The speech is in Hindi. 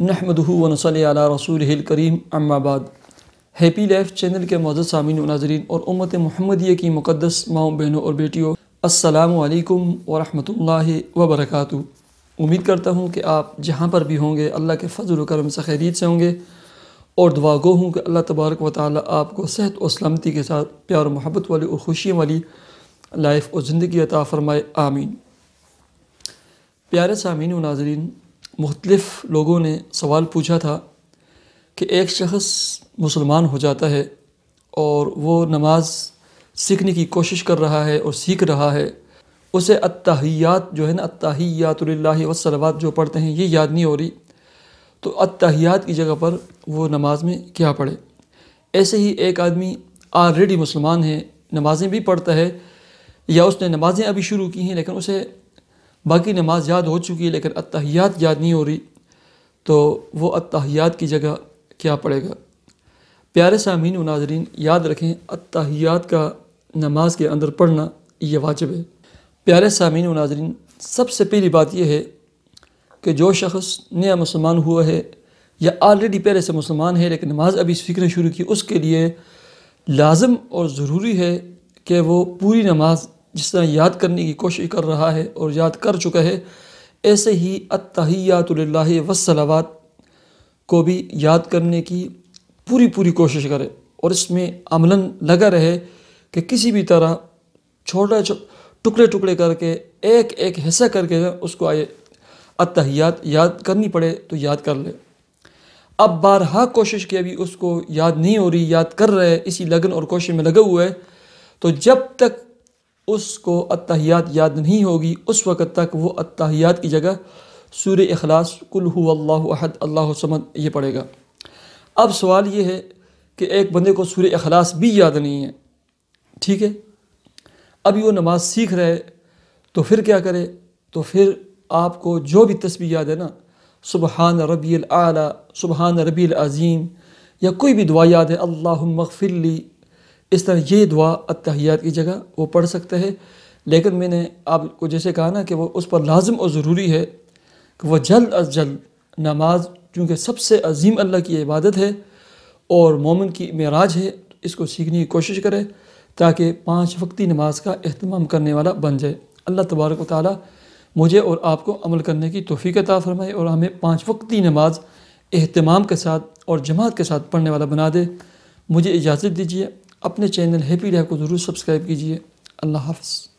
वन सल रसूल करीम अम्माबाद हैप्पी लाइफ चैनल के मौजूद सामीन नाजरीन और उम्मत महमदिया की मुक़दस माओ बहनों और बेटियों असलकम वरहमल वबरक उम्मीद करता हूँ कि आप जहाँ पर भी होंगे अल्लाह के फजल करम से खैरीत से होंगे और दुआ गो हूँ कि अल्लाह तबारक व ताली आपको सेहत और सलामती के साथ प्यार मोहब्बत वाली और खुशियों वाली लाइफ और ज़िंदगी अता फ़रमाए आमीन प्यारे सामीन नाजरीन मुख्तलफ़ लोगों ने सवाल पूछा था कि एक शख्स मुसलमान हो जाता है और वो नमाज़ सीखने की कोशिश कर रहा है और सीख रहा है उसे अतहियात जो है ना अतहियातल्ला वसलवात जो पढ़ते हैं ये याद नहीं हो रही तो अतहियात की जगह पर वो नमाज में क्या पढ़े ऐसे ही एक आदमी ऑलरेडी मुसलमान है नमाज़ें भी पढ़ता है या उसने नमाज़ें अभी शुरू की हैं लेकिन उसे बाकी नमाज याद हो चुकी है लेकिन अतहियात याद नहीं हो रही तो वो अतहियात की जगह क्या पड़ेगा प्यारे सामीन व नाजरीन याद रखें अतहियात का नमाज के अंदर पढ़ना ये वाजिब है प्यारे सामीन व नाजरीन सबसे पहली बात यह है कि जो शख्स नया मुसलमान हुआ है या ऑलरेडी पहले से मुसलमान है लेकिन नमाज अभी फिक्र शुरू की उसके लिए लाजम और ज़रूरी है कि वो पूरी नमाज जिस तरह याद करने की कोशिश कर रहा है और याद कर चुका है ऐसे ही अतहियातल्ला वसलवात को भी याद करने की पूरी पूरी कोशिश करे और इसमें अमलन लगा रहे कि किसी भी तरह छोटा टुकड़े टुकड़े करके एक एक हिस्सा करके उसको आए अतहियात याद करनी पड़े तो याद कर ले अब बारहा कोशिश की अभी उसको याद नहीं हो रही याद कर रहे इसी लगन और कोशिश में लगे हुए तो जब तक उसको अतहियात याद नहीं होगी उस वक़्त तक वो अतहियात की जगह सूर अखलास कुल्हू अल्लाहद अल्लाह समद ये पढ़ेगा अब सवाल ये है कि एक बंदे को सूर्य अखलास भी याद नहीं है ठीक है अभी वो नमाज़ सीख रहे तो फिर क्या करे तो फिर आपको जो भी तस्वीर याद है ना सुबहान रबी आला सुबहान रबी अज़ीम या कोई भी दुआ याद है अल्लाह मगफिली इस तरह ये दुआ अतहियात की जगह वो पढ़ सकते हैं लेकिन मैंने आपको जैसे कहा ना कि वो उस पर लाजम और ज़रूरी है कि वह जल्द अज जल्द नमाज चूँकि सबसे अजीम अल्लाह की इबादत है और मोमिन की मराज है इसको सीखने की कोशिश करें ताकि पाँच वक्ती नमाज का अहतमाम करने वाला बन जाए अल्लाह तबारक ताली मुझे और आपको अमल करने की तोफ़ी अता फ़रमाए और हमें पाँच वक्ती नमाज अहतमाम के साथ और जमात के साथ पढ़ने वाला बना दे मुझे इजाज़त दीजिए अपने चैनल हैप्पी लाइफ को ज़रूर सब्सक्राइब कीजिए अल्लाह हाफ़